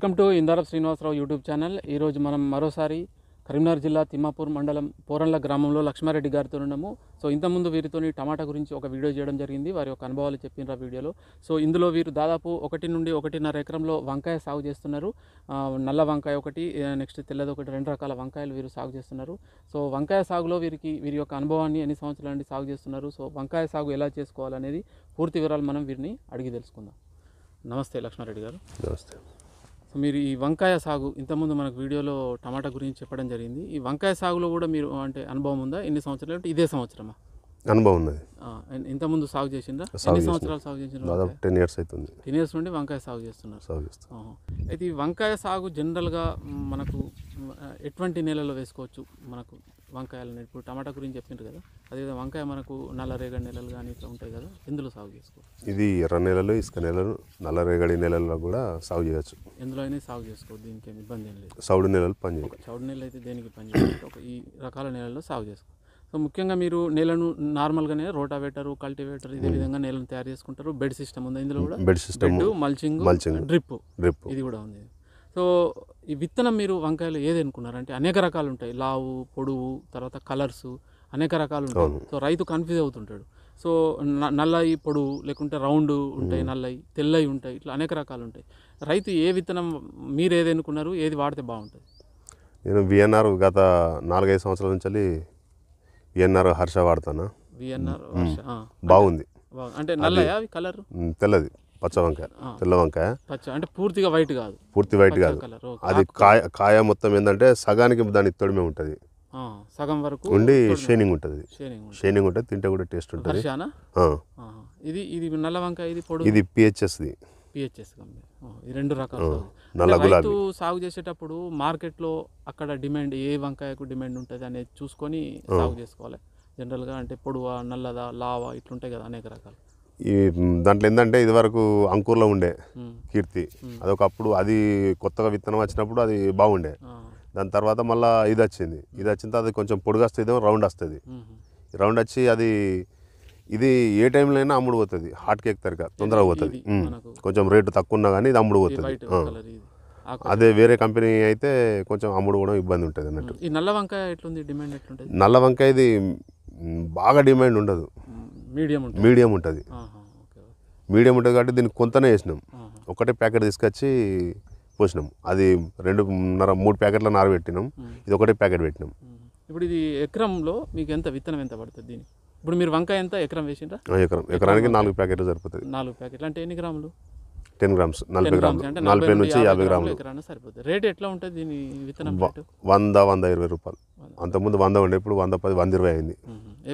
Welcome to ఇందార Srinivasarao YouTube channel ఈరోజు మనం మరోసారి కరీంనగర్ జిల్లా తిమ్మాపూర్ మండలం పోరంల గ్రామంలో లక్ష్మారెడ్డి గారితో ఉన్నాము సో ఇంతకుముందు వీరితో టమాటా గురించి ఒక వీడియో చేయడం జరిగింది వారి యొక్క అనుభవాలు చెప్పిన వీడియోలో సో ఇందులో వీరు దాదాపు ఒకటి నుండి ఒకటిన్నర ఎకరంలో వంకాయ సాగు చేస్తున్నారు నల్ల వంకాయ ఒకటి నెక్స్ట్ తెల్లది ఒకటి రెండు రకాల వంకాయలు వీరు సాగు చేస్తున్నారు సో వంకాయ సాగులో వీరికి వీరి యొక్క అనుభవాన్ని ఎన్ని సంవత్సరాల నుండి సాగు చేస్తున్నారు సో వంకాయ సాగు ఎలా చేసుకోవాలనేది పూర్తి వివరాలు మనం వీరిని అడిగి తెలుసుకుందాం నమస్తే లక్ష్మారెడ్డి గారు నమస్తే సో మీరు ఈ వంకాయ సాగు ఇంతకుముందు మనకు వీడియోలో టమాటా గురించి చెప్పడం జరిగింది ఈ వంకాయ సాగులో కూడా మీరు అంటే అనుభవం ఉందా ఎన్ని సంవత్సరాలు ఇదే సంవత్సరమా అనుభవం ఉన్నది ఇంతకుముందు సాగు చేసిందా ఎన్ని సంవత్సరాలు సాగు చేసిన దాదాపు టెన్ ఇయర్స్ అవుతుంది టెన్ ఇయర్స్ నుండి వంకాయ సాగు చేస్తున్నారు సాగు చేస్తున్నారు అయితే ఈ వంకాయ సాగు జనరల్గా మనకు ఎటువంటి నెలలో వేసుకోవచ్చు మనకు వంకాయలు ఇప్పుడు టమాటా గురించి చెప్పిండ్రు కదా అదేవిధంగా వంకాయ మనకు నల్లరేగడి నెలలు కానీ ఇట్లా ఉంటాయి కదా ఎందులో సాగు చేసుకోవచ్చు ఇది ఎర్ర నెలలు ఇసుక నెలలు నల్లరేగడి నెలల్లో కూడా సాగు చేయవచ్చు ఎందులో అయినా సాగు చేసుకోవద్దు దీనికి ఏమి ఇబ్బంది ఏం లేదు సౌడు నెలలు పని చేయవచ్చు సౌడు నెలలు అయితే దేనికి పని చేయవచ్చు ఈ రకాల నెలల్లో సాగు చేసుకోవచ్చు సో ముఖ్యంగా మీరు నేలను నార్మల్గానే రోటావేటర్ కల్టివేటర్ ఇదే విధంగా నేలను తయారు చేసుకుంటారు బెడ్ సిస్టమ్ ఉంది ఇందులో కూడా bed system mulching mulching drip drip ఇది కూడా ఉంది సో ఈ విత్తనం మీరు వంకాయలు ఏది అనుకున్నారు అంటే అనేక రకాలు ఉంటాయి లావు పొడువు తర్వాత కలర్స్ అనేక రకాలు ఉంటాయి సో రైతు కన్ఫ్యూజ్ అవుతుంటాడు సో నల్లయి పొడువు లేకుంటే రౌండ్ ఉంటాయి నల్లయి తెల్లయి ఉంటాయి ఇట్లా అనేక రకాలు ఉంటాయి రైతు ఏ విత్తనం మీరు ఏది అనుకున్నారు ఏది వాడితే బాగుంటుంది నేను విఎన్ఆర్ గత నాలుగైదు సంవత్సరాల నుంచి విఎన్ఆర్ హర్ష వాడతానా బాగుంది అంటే కలర్ తెల్లది పచ్చ వంకాయ తెల్ల వంకాయ అంటే పూర్తిగా వైట్ కాదు పూర్తి వైట్ కాదు అది కాయ కాయ మొత్తం ఏంటంటే సగానికి దానికి తొడిమే ఉంటుంది సగం వరకు ఉండి షైనింగ్ ఉంటుంది షైనింగ్ ఉంటుంది తింటే కూడా టేస్ట్ ఉంటుంది ఇది ఇది నల్ల వంకాయ ఇది ఇది పిహెచ్ఎస్ది పిహెచ్ఎస్ ఈ రెండు రకాలు రైతు సాగు చేసేటప్పుడు మార్కెట్లో అక్కడ డిమాండ్ ఏ వంకాయకు డిమాండ్ ఉంటుంది అనేది చూసుకొని సాగు చేసుకోవాలి జనరల్గా అంటే పొడువా నల్లదా లావా ఇట్లుంటాయి కదా అనేక రకాలు ఈ దాంట్లో ఏంటంటే ఇదివరకు అంకూర్లో ఉండే కీర్తి అదొకప్పుడు అది కొత్తగా విత్తనం వచ్చినప్పుడు అది బాగుండే దాని తర్వాత మళ్ళీ ఇది వచ్చింది ఇది వచ్చిన తర్వాత కొంచెం పొడుగు వస్తుంది రౌండ్ వస్తుంది రౌండ్ వచ్చి అది ఇది ఏ టైంలో అయినా అమ్ముడు పోతుంది హాట్ కేక్ తరక తొందరగా పోతుంది కొంచెం రేటు తక్కువ ఉన్నా కానీ ఇది అమ్ముడు పోతుంది అదే వేరే కంపెనీ అయితే కొంచెం అమ్ముడు కూడా ఇబ్బంది ఉంటుంది అన్నట్టు నల్ల వంకాయ ఇది బాగా డిమాండ్ ఉండదు మీడియం ఉంటుంది మీడియం ఉంటుంది కాబట్టి దీన్ని కొంతనే వేసినాం ఒకటే ప్యాకెట్ తీసుకొచ్చి పోసినాం అది రెండున్నర మూడు ప్యాకెట్ల నార పెట్టినాం ఇది ఒకటే ప్యాకెట్ పెట్టినాం ఇప్పుడు ఇది ఎకరంలో మీకు ఎంత విత్తనం ఎంత పడుతుంది దీనికి ఇప్పుడు మీరు వంకాయ ఎంత ఎకరం వేసిండ్రా ఎకరం ఎకరానికి నాలుగు ప్యాకెట్లు సరిపోతుంది నాలుగు ప్యాకెట్లు అంటే ఎన్ని గ్రాములు టెన్ గ్రామ్స్ నలభై గ్రాములు నలభై నుంచి యాభై గ్రాములు సరిపోతుంది రేట్ ఎట్లా ఉంటుంది దీని విత్తనం వంద వంద ఇరవై రూపాయలు అంతకుముందు వంద ఉండే ఇప్పుడు వంద పది వంద ఇరవై అయింది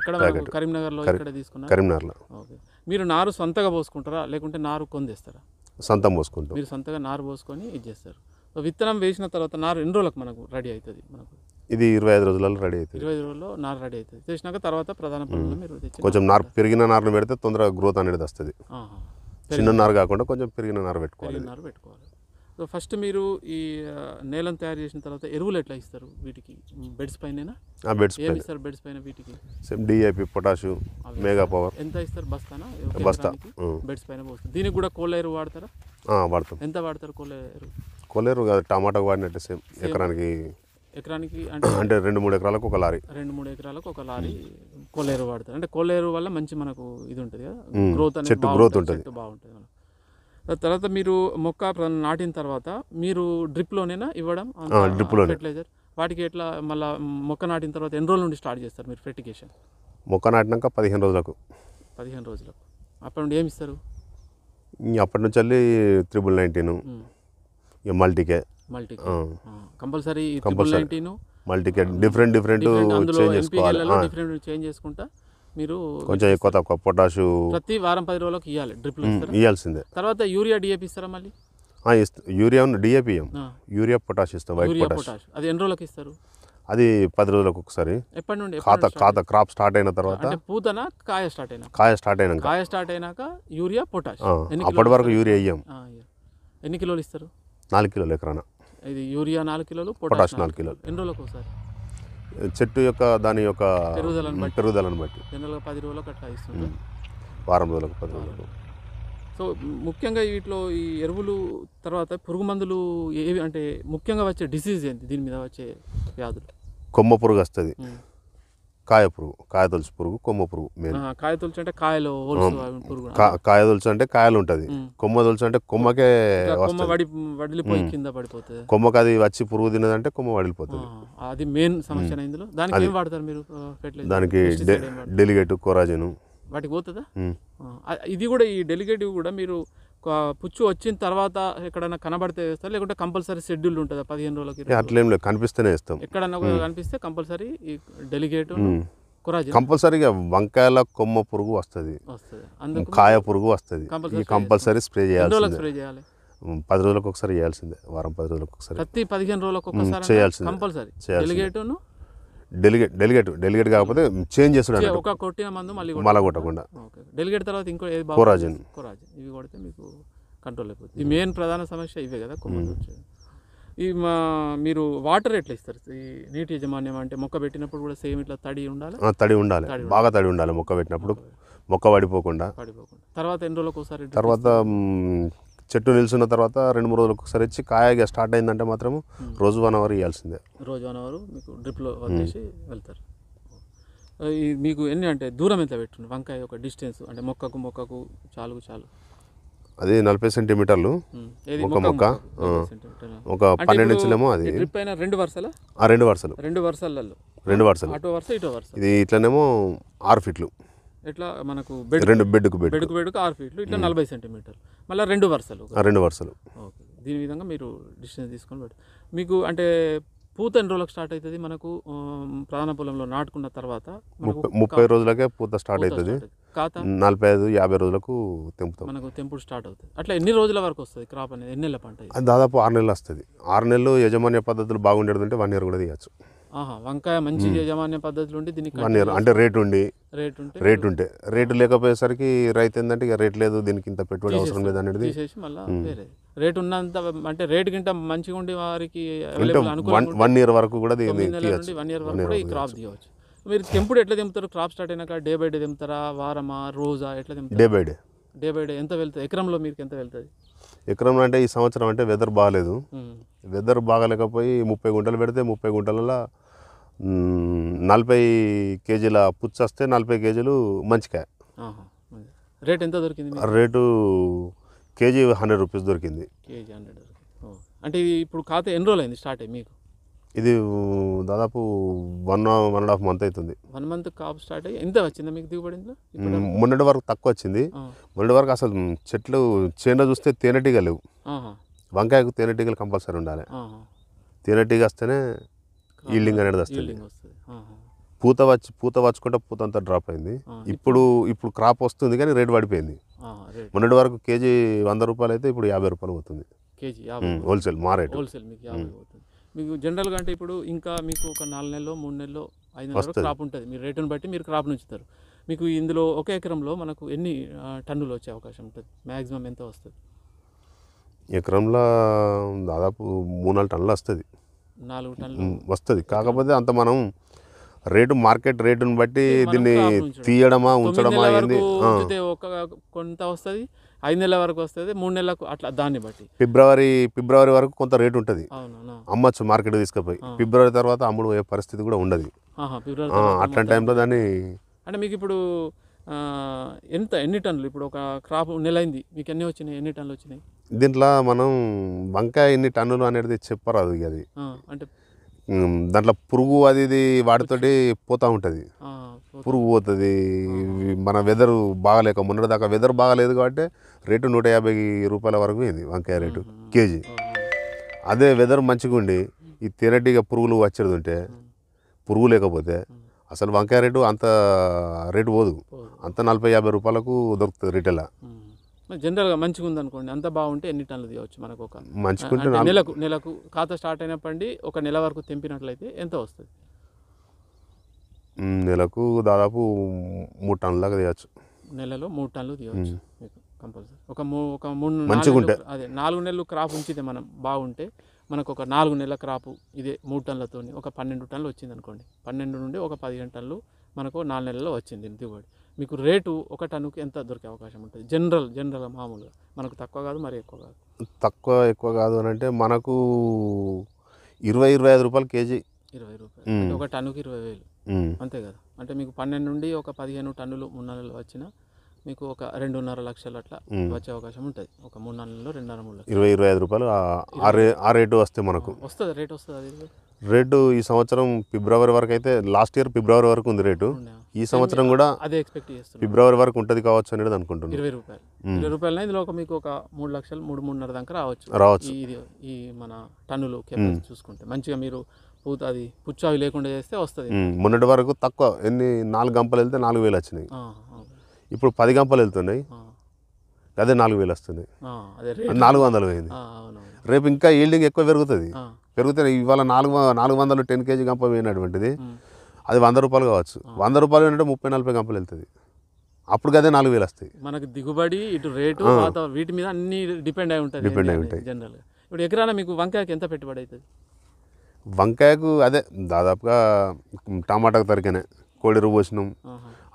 ఎక్కడ కరీంనగర్లో ఇక్కడ తీసుకున్నారు కరీంనగర్లో మీరు నారు సొంతగా పోసుకుంటారా లేకుంటే నారు కొందేస్తారా సొంతం పోసుకుంటారు మీరు సొంతగా నారు పోసుకొని ఇది చేస్తారు విత్తనం వేసిన తర్వాత నారు ఎన్ని రోజులకు మనకు రెడీ అవుతుంది మనకు ఇది ఇరవై ఐదు రోజులలో రెడీ అవుతుంది ఇరవై రోజుల్లో నారు రెడీ అవుతుంది చేసినాక తర్వాత ప్రధాన కొంచెం నారు పెరిగిన నారును పెడితే తొందరగా గ్రోత్ అనేది వస్తుంది చిన్న నారు కాకుండా కొంచెం పెరిగిన నారు పెట్టుకోవాలి నార్ పెట్టుకోవాలి సో ఫస్ట్ మీరు ఈ నేలను తయారు చేసిన తర్వాత ఎరువులు ఎట్లా ఇస్తారు వీటికి బెడ్స్ పైన బెడ్స్ ఏమి ఇస్తారు బెడ్స్ పైన వీటికి same DIP potash mega power ఎంత ఇస్తారు బస్తానా బస్తా బెడ్స్ పైన పోస్తారు దీనికి కూడా కోళ్ళ ఎరువు వాడతారా వాడతాం ఎంత వాడతారు కోళ్ళ ఎరువు కోళ్ళ ఎరువు కాదు టమాటా వాడినట్టు సేమ్ ఎకరానికి ఎకరానికి అంటే అంటే రెండు మూడు ఎకరాలకు ఒక లారీ రెండు మూడు ఎకరాలకు ఒక లారీ కోలేరు వాడతారు అంటే కోలేరు వల్ల మంచి మనకు ఇది ఉంటుంది కదా గ్రోత్ అనేది చెట్టు గ్రోత్ ఉంటుంది చెట్టు బాగుంటుంది తర్వాత మీరు మొక్క నాటిన తర్వాత మీరు డ్రిప్లోనేనా ఇవ్వడం డ్రిప్లో ఫెర్టిలైజర్ వాటికి ఎట్లా మళ్ళీ మొక్క నాటిన తర్వాత ఎన్ని రోజుల నుండి స్టార్ట్ చేస్తారు మీరు ఫెర్టికేషన్ మొక్క నాటినాక పదిహేను రోజులకు పదిహేను రోజులకు అప్పటి నుండి ఏమి ఇస్తారు అప్పటి నుంచి వెళ్ళి త్రిబుల్ నైన్టీన్ ఇక మల్టీకే multi compulsory compulsory multi different different change చేసుకోవాలి డిఫరెంట్ చేంజ్ చేసుకుంటా మీరు కొంచెం ఎక్కువ తక్కువ పొటాషు ప్రతి వారం పది రోజులకు ఇవ్వాలి డ్రిప్ ఇవ్వాల్సిందే తర్వాత యూరియా డిఏపి ఇస్తారా మళ్ళీ యూరియా డిఏపి యూరియా పొటాష్ ఇస్తాం వైట్ పొటాష్ అది ఎన్ని రోజులకు ఇస్తారు అది పది రోజులకు ఒకసారి ఎప్పటి నుండి ఖాత ఖాత క్రాప్ స్టార్ట్ అయిన తర్వాత పూతన కాయ స్టార్ట్ అయినా కాయ స్టార్ట్ అయినాక కాయ స్టార్ట్ అయినాక యూరియా పొటాష్ అప్పటి వరకు యూరియా ఇయ్యం ఎన్ని కిలోలు ఇస్తారు నాలుగు కిలోలు ఎకరానా ఇది యూరియా నాలుగు కిలోలు పొటాష్ నాలుగు కిలోలు ఎన్ని రోజులకు ఒకసారి చెట్టు యొక్క దాని యొక్క పెరుగుదలను బట్టి పెరుగుదలను బట్టి పది రోజులు అట్లా ఇస్తుంది వారం రోజులకు పది రోజులకు సో ముఖ్యంగా వీటిలో ఈ ఎరువులు తర్వాత పురుగు మందులు ఏవి అంటే ముఖ్యంగా వచ్చే డిసీజ్ ఏంటి దీని మీద వచ్చే వ్యాధులు కొమ్మ పురుగు వస్తుంది కాయ పురుగు కాయ తొలుసు పురుగు కొమ్మ పురుగు మెయిన్ కాయ తొలుసు అంటే కాయలు పురుగు కాయ తొలుచు అంటే కాయలు ఉంటుంది కొమ్మ తొలుచు అంటే కొమ్మకే వడిలిపోయి కింద కొమ్మకి అది వచ్చి పురుగు తిన్నదంటే కొమ్మ వడిలిపోతుంది అది మెయిన్ సమస్య ఇందులో దానికి వాడతారు మీరు దానికి డెలిగేట్ కొరాజను వాటికి పోతుందా ఇది కూడా ఈ డెలిగేటివ్ కూడా మీరు పుచ్చు వచ్చిన తర్వాత ఎక్కడైనా కనబడితే వేస్తారు లేకుంటే కంపల్సరీ షెడ్యూల్ ఉంటుంది పదిహేను రోజులకి అట్లేం లేదు కనిపిస్తేనే వేస్తాం ఎక్కడన్నా కనిపిస్తే కంపల్సరీ ఈ డెలిగేట్ కంపల్సరీగా వంకాయల కొమ్మ పురుగు వస్తుంది కాయ పురుగు వస్తుంది కంపల్సరీ స్ప్రే చేయాలి స్ప్రే చేయాలి పది రోజులకు ఒకసారి చేయాల్సిందే వారం పది రోజులకు ఒకసారి ప్రతి పదిహేను రోజులకు ఒకసారి చేయాల్సింది కంపల్సరీ డెలిగేటును డెలిగేట్ డెలిగేట్ డెలిగేట్ కాకపోతే చేంజ్ చేస్తున్నాడు ఒక కొట్టిన మందు మళ్ళీ మళ్ళీ కొట్టకుండా డెలిగేట్ తర్వాత ఇంకో కోరాజన్ కోరాజన్ ఇవి కొడితే మీకు కంట్రోల్ అయిపోతుంది ఈ మెయిన్ ప్రధాన సమస్య ఇవే కదా కొమ్మందు వచ్చేది hmm. ఈ మా మీరు వాటర్ ఎట్లా ఇస్తారు ఈ నీటి యజమాన్యం అంటే మొక్క పెట్టినప్పుడు కూడా సేమ్ ఇట్లా తడి ఉండాలి తడి ఉండాలి బాగా తడి ఉండాలి మొక్క పెట్టినప్పుడు మొక్క పడిపోకుండా పడిపోకుండా తర్వాత ఎన్ని రోజులకు ఒకసారి తర్వాత చెట్టు నిలిచిన తర్వాత రెండు మూడు రోజులు ఒకసారి వచ్చి కాయ స్టార్ట్ అయిందంటే మాత్రం hmm. రోజు వన్ అవర్ ఇవ్వాల్సిందే రోజు వన్ అవర్ మీకు డ్రిప్లో hmm. వచ్చేసి వెళ్తారు మీకు ఎన్ని అంటే దూరం ఎంత పెట్టుకుంది వంకాయ ఒక డిస్టెన్స్ అంటే మొక్కకు మొక్కకు చాలు చాలు అది నలభై సెంటీమీటర్లు hmm. ఒక మొక్క ఒక పన్నెండు ఇంచులేమో అది రెండు వరుసలు రెండు వరుసలు రెండు వరుసలలో రెండు వరుసలు వరుస ఇది ఇట్లనేమో ఆరు ఫీట్లు ఎట్లా మనకు బెడ్ రెండు బెడ్కు బెడ్ బెడ్కు బెడ్కు ఆరు ఫీట్లు ఇట్లా నలభై సెంటీమీటర్లు మళ్ళీ రెండు వరుసలు రెండు వరుసలు ఓకే దీని విధంగా మీరు డిసిషన్ తీసుకొని పెట్టు మీకు అంటే పూత ఎన్ని రోజులకు స్టార్ట్ అవుతుంది మనకు ప్రధాన పొలంలో నాటుకున్న తర్వాత ముప్పై రోజులకే పూత స్టార్ట్ అవుతుంది నలభై ఐదు యాభై రోజులకు తెంపుతాం మనకు తెంపుడు స్టార్ట్ అవుతుంది అట్లా ఎన్ని రోజుల వరకు వస్తుంది క్రాప్ అనేది ఎన్ని నెలల పంట దాదాపు ఆరు నెలలు వస్తుంది ఆరు నెలలు యజమాన్య పద్ధతులు బాగుండేది అంటే వన్ ఇయర్ కూడా తీయచ్చు వంకాయ మంచి యజమాన్య పద్ధతులు ఉండి దీనికి అంటే రేటు ఉండి రేట్ ఉంటే రేటు ఉంటే రేటు లేకపోయేసరికి రైతు ఏంటంటే ఇక రేట్ లేదు దీనికి ఇంత పెట్టుబడి అవసరం లేదు అనేది తీసేసి మళ్ళీ వేరే ఉన్నంత అంటే రేటు కింద మంచిగా ఉండి వారికి వన్ ఇయర్ వరకు కూడా వన్ ఇయర్ వరకు కూడా ఈ క్రాప్ తీయవచ్చు మీరు తెంపుడు ఎట్లా తెంపుతారు క్రాప్ స్టార్ట్ అయినాక డే బై డే తెంపుతారా వారమా రోజా ఎట్లా తెంపుతారు day by day day by day ఎంత వెళ్తుంది ఎకరంలో మీకు ఎంత వెళ్తుంది ఎకరం అంటే ఈ సంవత్సరం అంటే వెదర్ బాగాలేదు వెదర్ బాగాలేకపోయి ముప్పై గుంటలు పెడితే ముప్పై గుంటలలో నలభై కేజీల పుచ్చు వస్తే నలభై కేజీలు మంచికాయ రేట్ ఎంత దొరికింది రేటు కేజీ హండ్రెడ్ రూపీస్ దొరికింది కేజీ హండ్రెడ్ అంటే ఇప్పుడు ఖాతా ఎన్ని రోజులు అయింది స్టార్ట్ అయ్యి మీకు ఇది దాదాపు one one and half month అవుతుంది వన్ మంత్ కాపు స్టార్ట్ అయ్యి ఎంత వచ్చింది మీకు దిగుబడి మొన్నటి వరకు తక్కువ వచ్చింది మొన్నటి వరకు అసలు చెట్లు చేను చూస్తే తేనెటీగ లేవు వంకాయకు తేనెటీగలు కంపల్సరీ ఉండాలి తేనెటీగ వస్తేనే ఈల్డింగ్ అనేది వస్తుంది పూత వచ్చి పూత వచ్చుకుంటే పూత అంతా డ్రాప్ అయింది ఇప్పుడు ఇప్పుడు క్రాప్ వస్తుంది కానీ రేట్ పడిపోయింది మొన్నటి వరకు కేజీ వంద రూపాయలు అయితే ఇప్పుడు యాభై రూపాయలు పోతుంది హోల్సేల్ మా రేట్ హోల్సేల్ మీకు యాభై మీకు జనరల్గా అంటే ఇప్పుడు ఇంకా మీకు ఒక నాలుగు నెలలో మూడు నెలలో ఐదు నెలలో క్రాప్ ఉంటుంది మీరు రేటును బట్టి మీరు క్రాప్ నుంచుతారు మీకు ఇందులో ఒక ఎకరంలో మనకు ఎన్ని టన్నులు వచ్చే అవకాశం ఉంటుంది మ్యాక్సిమం ఎంత వస్తుంది ఎకరంలో దాదాపు మూడు నాలుగు టన్నులు వస్తుంది నాలుగు టన్నులు వస్తుంది కాకపోతే అంత మనం రేటు మార్కెట్ రేటును బట్టి దీన్ని తీయడమా ఉంచడమా ఏంది ఒక కొంత వస్తుంది ఐదు నెలల వరకు వస్తుంది మూడు నెలలకు అట్లా దాన్ని బట్టి ఫిబ్రవరి ఫిబ్రవరి వరకు కొంత రేటు ఉంటుంది అమ్మచ్చు మార్కెట్ తీసుకుపోయి ఫిబ్రవరి తర్వాత అమ్ముడు పోయే పరిస్థితి కూడా ఉండదు అట్లాంటి టైంలో దాన్ని అంటే మీకు ఇప్పుడు ఎంత ఎన్ని టన్నులు ఇప్పుడు ఒక క్రాప్ నెలైంది మీకు ఎన్ని వచ్చినాయి ఎన్ని టన్నులు వచ్చినాయి దీంట్లో మనం వంకాయ ఎన్ని టన్నులు అనేది చెప్పరాదు అది అంటే దాంట్లో పురుగు అది ఇది వాటితోటి పోతూ ఉంటుంది పురుగు పోతుంది మన వెదర్ బాగలేక మొన్నటి దాకా వెదర్ బాగలేదు కాబట్టి రేటు నూట యాభై రూపాయల వరకు ఇది వంకాయ రేటు కేజీ అదే వెదర్ మంచిగా ఉండి ఈ తేనెటీగ పురుగులు వచ్చేది ఉంటే పురుగు లేకపోతే అసలు వంకాయ రేటు అంత రేటు పోదు అంత నలభై యాభై రూపాయలకు దొరుకుతుంది రిటైల్ జనరల్గా మంచిగా ఉందనుకోండి అంత బాగుంటే ఎన్ని టన్నులు తీయవచ్చు మనకు ఒక మంచిగా నెలకు నెలకు ఖాతా స్టార్ట్ అయినప్పటి ఒక నెల వరకు తెంపినట్లయితే ఎంత వస్తుంది నెలకు దాదాపు మూడు దాకా తీయవచ్చు నెలలో మూడు టన్నులు తీయవచ్చు కంపల్సరీ ఒక మూ ఒక మూడు మంచిగా అదే నాలుగు నెలలు క్రాప్ ఉంచితే మనం బాగుంటే మనకు ఒక నాలుగు నెలల క్రాపు ఇదే మూడు టన్నులతో ఒక పన్నెండు టన్నులు వచ్చింది అనుకోండి పన్నెండు నుండి ఒక పదిహేను టన్నులు మనకు నాలుగు నెలల్లో వచ్చింది దిగుబడి మీకు రేటు ఒక టన్నుకి ఎంత దొరికే అవకాశం ఉంటుంది జనరల్ జనరల్ మామూలుగా మనకు తక్కువ కాదు మరి ఎక్కువ కాదు తక్కువ ఎక్కువ కాదు అని అంటే మనకు ఇరవై ఇరవై ఐదు రూపాయలు కేజీ ఇరవై రూపాయలు ఒక టన్నుకి ఇరవై వేలు అంతే కదా అంటే మీకు పన్నెండు నుండి ఒక పదిహేను టన్నులు మూడు నెలలు వచ్చినా మీకు ఒక రెండున్నర లక్షలు అట్లా వచ్చే అవకాశం ఉంటుంది ఒక మూడు నెలల్లో రెండున్నర మూడు లక్షలు ఇరవై ఇరవై ఐదు రూపాయలు ఆ రేటు వస్తే మనకు వస్తుంది రేట్ వస్తుంది అది రేటు ఈ సంవత్సరం ఫిబ్రవరి వరకు అయితే లాస్ట్ ఇయర్ ఫిబ్రవరి వరకు ఉంది రేటు ఈ సంవత్సరం కూడా అదే ఎక్స్పెక్ట్ చేస్తుంది ఫిబ్రవరి వరకు ఉంటుంది కావచ్చు అనేది అనుకుంటున్నాను ఇరవై రూపాయలు ఇరవై రూపాయలు ఇందులో ఒక మీకు ఒక మూడు లక్షలు మూడు మూడున్నర దాకా రావచ్చు రావచ్చు ఇది ఈ మన టన్నులు చూసుకుంటే మంచిగా మీరు పూత అది పుచ్చావి లేకుండా చేస్తే వస్తుంది మొన్నటి వరకు తక్కువ ఎన్ని నాలుగు గంపలు వెళ్తే నాలుగు వేలు వచ్చినాయి ఇప్పుడు పది గంపలు వెళ్తున్నాయి అదే నాలుగు వేలు వస్తున్నాయి నాలుగు వందలు పోయింది రేపు ఇంకా ఈల్డింగ్ ఎక్కువ పెరుగుతుంది పెరుగుతుంది ఇవాళ నాలుగు నాలుగు వందలు టెన్ కేజీ గంప పోయినటువంటిది అది వంద రూపాయలు కావచ్చు వంద రూపాయలు ఏంటంటే ముప్పై నలభై గంపలు వెళ్తుంది అప్పుడు అదే నాలుగు వేలు వస్తాయి మనకు దిగుబడి ఇటు రేటు వీటి మీద అన్ని డిపెండ్ అయి ఉంటాయి డిపెండ్ అయి ఉంటాయి జనరల్ ఇప్పుడు ఎకరాన మీకు వంకాయకు ఎంత పెట్టుబడి అవుతుంది వంకాయకు అదే దాదాపుగా టమాటాకు తరికనే కోడి రుబ్బోసినాం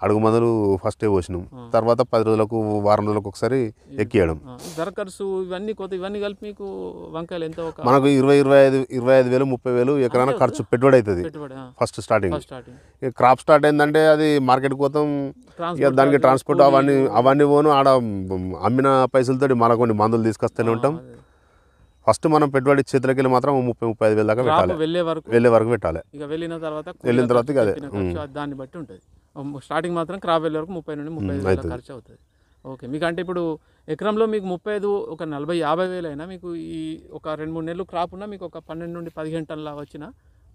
అడుగు మందులు ఫస్టే పోసినాం తర్వాత పది రోజులకు వారం రోజులకు ఒకసారి ఎక్కియడం దరఖర్చు ఇవన్నీ కొత్త ఇవన్నీ కలిపి మీకు వంకాయలు ఎంత మనకు ఇరవై ఇరవై ఐదు ఇరవై ఐదు వేలు ముప్పై వేలు ఎకరైనా ఖర్చు పెట్టుబడి అవుతుంది ఫస్ట్ స్టార్టింగ్ క్రాప్ స్టార్ట్ అయిందంటే అది మార్కెట్ కోసం ఇక దానికి ట్రాన్స్పోర్ట్ అవన్నీ అవన్నీ పోను ఆడ అమ్మిన పైసలతో మన కొన్ని మందులు తీసుకొస్తూనే ఉంటాం ఫస్ట్ మనం పెట్టుబడి చేతులకి వెళ్ళి మాత్రం ముప్పై ముప్పై ఐదు వేల దాకా పెట్టాలి వెళ్ళే వరకు పెట్టాలి వెళ్ళిన తర్వాత వెళ్ళిన తర్వాత దాన్ని బట్టి ఉంటుంది స్టార్టింగ్ మాత్రం క్రాప్ వెళ్ళే వరకు ముప్పై నుండి ముప్పై ఐదు ఖర్చు అవుతుంది ఓకే మీకు అంటే ఇప్పుడు ఎకరంలో మీకు ముప్పై ఐదు ఒక నలభై యాభై వేలు అయినా మీకు ఈ ఒక రెండు మూడు నెలలు క్రాప్ ఉన్నా మీకు ఒక పన్నెండు నుండి పదిహేను టన్నుల వచ్చిన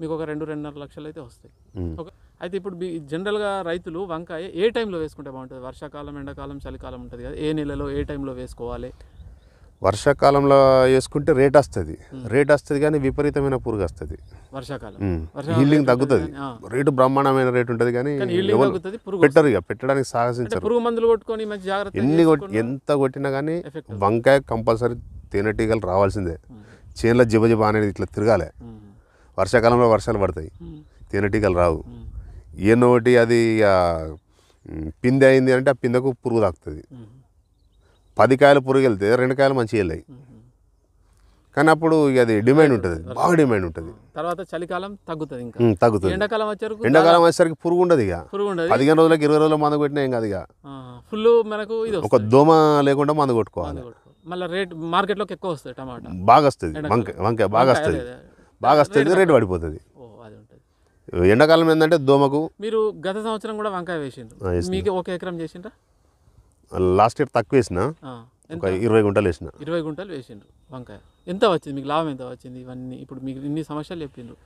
మీకు ఒక రెండు రెండున్నర లక్షలు అయితే వస్తాయి ఓకే అయితే ఇప్పుడు జనరల్గా రైతులు వంకాయ ఏ టైంలో వేసుకుంటే బాగుంటుంది వర్షాకాలం ఎండాకాలం చలికాలం ఉంటుంది కదా ఏ నెలలో ఏ టైంలో వేసుకోవాలి వర్షాకాలంలో వేసుకుంటే రేట్ వస్తుంది రేట్ hmm. వస్తుంది కానీ విపరీతమైన పురుగు వస్తుంది హీలింగ్ తగ్గుతుంది రేటు బ్రహ్మాండమైన రేటు ఉంటుంది కానీ పెట్టరు ఇక పెట్టడానికి సాహసించారు ఎన్ని ఎంత కొట్టినా కానీ వంకాయ కంపల్సరీ తేనెటీగలు రావాల్సిందే hmm. చేనులో జిబజిబ అనేది ఇట్లా తిరగాలి hmm. వర్షాకాలంలో వర్షాలు పడతాయి తేనెటీగలు రావు ఏనోటి అది పిందె అయింది అంటే ఆ పిందకు పురుగు తాకుతుంది పది కాయలు పురుగు వెళ్తే రెండు కాయలు మంచిగా వెళ్ళాయి కానీ అప్పుడు అది డిమాండ్ ఉంటుంది బాగా డిమాండ్ ఉంటుంది తర్వాత చలికాలం తగ్గుతుంది ఇంకా తగ్గుతుంది ఎండాకాలం వచ్చారు ఎండాకాలం వచ్చేసరికి పురుగు ఉండదు ఇక పురుగు ఉండదు పదిహేను రోజులకు ఇరవై రోజులు మందు కొట్టినా ఏం కాదు ఇక ఫుల్ మనకు ఒక దోమ లేకుండా మందు కొట్టుకోవాలి మళ్ళీ రేట్ మార్కెట్లోకి ఎక్కువ వస్తుంది టమాటా బాగా వస్తుంది వంకాయ వంకాయ బాగా వస్తుంది బాగా వస్తుంది రేటు పడిపోతుంది ఎండాకాలం ఏంటంటే దోమకు మీరు గత సంవత్సరం కూడా వంకాయ వేసిండ్రు మీకు ఒక ఎకరం చేసిండ్రా లాస్ట్ ఇయర్ తక్కువ వేసిన ఒక ఇరవై గుంటలు వేసిన ఇరవై గుంటలు వేసిండ్రు వంకాయ ఎంత వచ్చింది మీకు లాభం ఎంత వచ్చింది ఇవన్నీ ఇప్పుడు మీకు ఇన్ని సమస్యలు చెప్పిండ్రు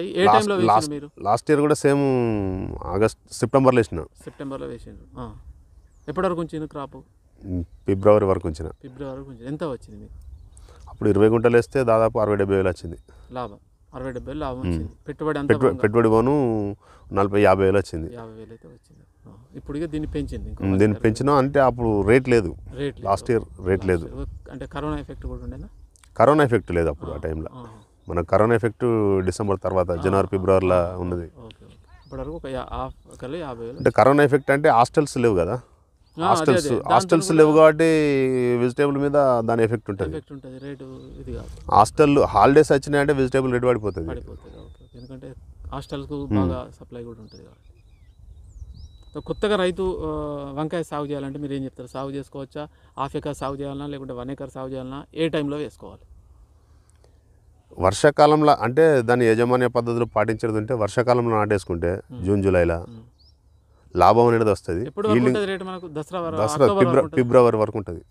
ఏ టైంలో మీరు లాస్ట్ ఇయర్ కూడా సేమ్ ఆగస్ట్ సెప్టెంబర్లో వేసిన సెప్టెంబర్లో వేసిండ్రు ఎప్పటి వరకు ఉంచింది క్రాప్ ఫిబ్రవరి వరకు ఉంచిన ఫిబ్రవరి వరకు ఎంత వచ్చింది మీకు అప్పుడు ఇరవై గుంటలు వేస్తే దాదాపు అరవై డెబ్బై వేలు వచ్చింది లాభం అరవై డెబ్బై లాభం వచ్చింది పెట్టుబడి పెట్టుబడి పోను నలభై యాభై వేలు వచ్చింది యాభై వేలు అయితే వచ్చింది ఇప్పుడు దీన్ని పెంచింది దీన్ని పెంచినా అంటే అప్పుడు రేట్ లేదు రేట్ లాస్ట్ ఇయర్ రేట్ లేదు అంటే కరోనా ఎఫెక్ట్ కూడా ఉండేనా కరోనా ఎఫెక్ట్ లేదు అప్పుడు ఆ టైంలో మన కరోనా ఎఫెక్ట్ డిసెంబర్ తర్వాత జనవరి ఫిబ్రవరిలో ఉన్నది అంటే కరోనా ఎఫెక్ట్ అంటే హాస్టల్స్ లేవు కదా హాస్టల్స్ హాస్టల్స్ లేవు కాబట్టి వెజిటేబుల్ మీద దాని ఎఫెక్ట్ ఉంటుంది హాస్టల్ హాలిడేస్ వచ్చినాయి అంటే వెజిటేబుల్ రేట్ పడిపోతుంది ఎందుకంటే బాగా సప్లై కూడా ఉంటుంది కొత్తగా రైతు వంకాయ సాగు చేయాలంటే మీరు ఏం చెప్తారు సాగు చేసుకోవచ్చా హాఫ్ ఎకర్ సాగు చేయాలన్నా లేకుంటే వన్ ఎకర్ సాగు చేయాలన్నా ఏ టైంలో వేసుకోవాలి వర్షాకాలంలో అంటే దాని యజమాన్య పద్ధతులు పాటించేది ఉంటే వర్షాకాలంలో నాటేసుకుంటే జూన్ జూలైలో లాభం అనేది వస్తుంది దసరా ఫిబ్రవరి వరకు ఉంటుంది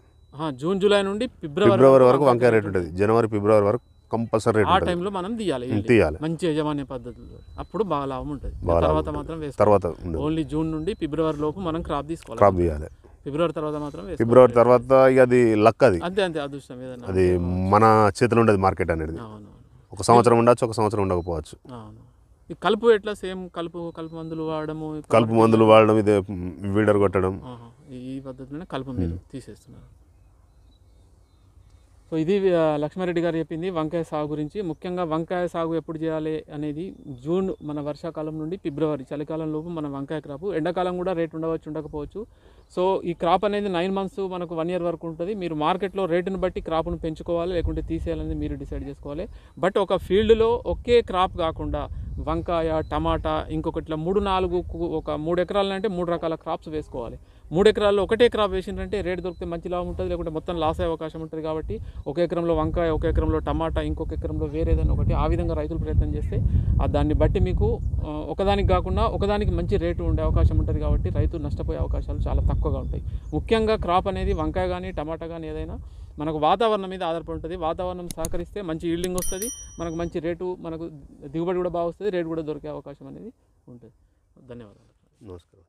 జూన్ జూలై నుండి ఫిబ్రవరి వరకు వంకాయ రేట్ ఉంటుంది జనవరి ఫిబ్రవరి వరకు కంపల్సరీ ఆ టైంలో మనం తీయాలి తీయాలి మంచి అప్పుడు బాగా లాభం ఉంటుంది తర్వాత మాత్రం తర్వాత ఓన్లీ జూన్ నుండి ఫిబ్రవరి మనం క్రాప్ తీయాలి ఫిబ్రవరి తర్వాత మాత్రం ఫిబ్రవరి తర్వాత అది లక్ అది అంతే అంతే అదృష్టం అది మన చేతిలో ఉండేది మార్కెట్ అనేది ఒక సంవత్సరం ఉండొచ్చు ఒక సంవత్సరం ఉండకపోవచ్చు అవును కలుపు ఎట్లా సేమ్ కలుపు కలుపు మందులు వాడడము కలుపు మందులు వాడడం ఇదే వీడర్ కొట్టడం ఈ పద్ధతిలోనే కలుపు తీసేస్తున్నారు సో ఇది లక్ష్మారెడ్డి గారు చెప్పింది వంకాయ సాగు గురించి ముఖ్యంగా వంకాయ సాగు ఎప్పుడు చేయాలి అనేది జూన్ మన వర్షాకాలం నుండి ఫిబ్రవరి చలికాలం లోపు మన వంకాయ క్రాప్ ఎండాకాలం కూడా రేట్ ఉండవచ్చు ఉండకపోవచ్చు సో ఈ క్రాప్ అనేది నైన్ మంత్స్ మనకు వన్ ఇయర్ వరకు ఉంటుంది మీరు మార్కెట్లో రేటును బట్టి క్రాప్ను పెంచుకోవాలి లేకుంటే తీసేయాలనేది మీరు డిసైడ్ చేసుకోవాలి బట్ ఒక ఫీల్డ్లో ఒకే క్రాప్ కాకుండా వంకాయ టమాటా ఇంకొకటి మూడు నాలుగు ఒక మూడు ఎకరాలంటే మూడు రకాల క్రాప్స్ వేసుకోవాలి మూడు ఎకరాల్లో ఒకటే క్రాప్ వేసిందంటే రేటు దొరికితే మంచి లాభం ఉంటుంది లేకుంటే మొత్తం లాస్ అయ్యే అవకాశం ఉంటుంది కాబట్టి ఒక ఎకరంలో వంకాయ ఒక ఎకరంలో టమాటా ఇంకొక ఎకరంలో వేరేదన్నా ఒకటి ఆ విధంగా రైతులు ప్రయత్నం చేస్తే ఆ దాన్ని బట్టి మీకు ఒకదానికి కాకుండా ఒకదానికి మంచి రేటు ఉండే అవకాశం ఉంటుంది కాబట్టి రైతు నష్టపోయే అవకాశాలు చాలా తక్కువగా ఉంటాయి ముఖ్యంగా క్రాప్ అనేది వంకాయ కానీ టమాటా కానీ ఏదైనా మనకు వాతావరణం మీద ఆధారపడి ఉంటుంది వాతావరణం సహకరిస్తే మంచి ఈల్డింగ్ వస్తుంది మనకు మంచి రేటు మనకు దిగుబడి కూడా బాగా వస్తుంది రేటు కూడా దొరికే అవకాశం అనేది ఉంటుంది ధన్యవాదాలు నమస్కారం